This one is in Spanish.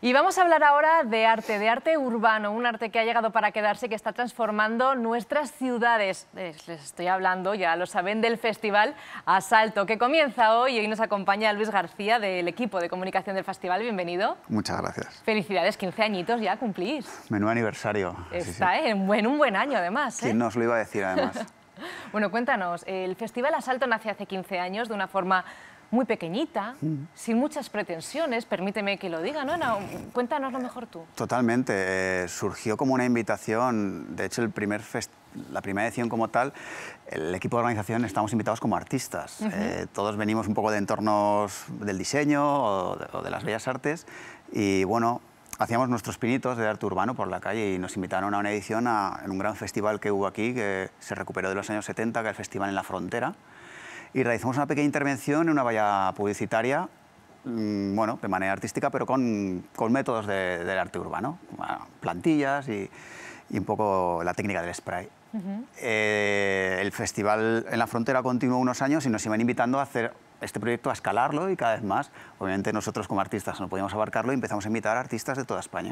Y vamos a hablar ahora de arte, de arte urbano, un arte que ha llegado para quedarse, que está transformando nuestras ciudades. Les estoy hablando, ya lo saben, del festival Asalto, que comienza hoy y hoy nos acompaña Luis García del equipo de comunicación del festival. Bienvenido. Muchas gracias. Felicidades, 15 añitos ya cumplís. Menú aniversario. Está eh, un buen año además. ¿Quién ¿eh? nos lo iba a decir además? bueno, cuéntanos, el Festival Asalto nace hace 15 años de una forma muy pequeñita, sin muchas pretensiones, permíteme que lo diga, ¿no? Cuéntanos lo mejor tú. Totalmente, eh, surgió como una invitación, de hecho el primer fest la primera edición como tal, el equipo de organización estamos invitados como artistas. Eh, todos venimos un poco de entornos del diseño o de, las bellas artes y bueno, hacíamos nuestros pinitos de arte urbano por la calle y nos invitaron a una edición a, en un gran festival que hubo aquí, que se recuperó de los años 70, que es el Festival en la Frontera y realizamos una pequeña intervención en una valla publicitaria, mm, bueno, de manera artística, pero con, métodos del arte urbano, ah, plantillas y, un poco la técnica del spray. Eh, el festival en la frontera continuó unos años y nos iban invitando a hacer este proyecto a escalarlo y cada vez más. Obviamente nosotros como artistas no podíamos abarcarlo y empezamos a invitar a artistas de toda España.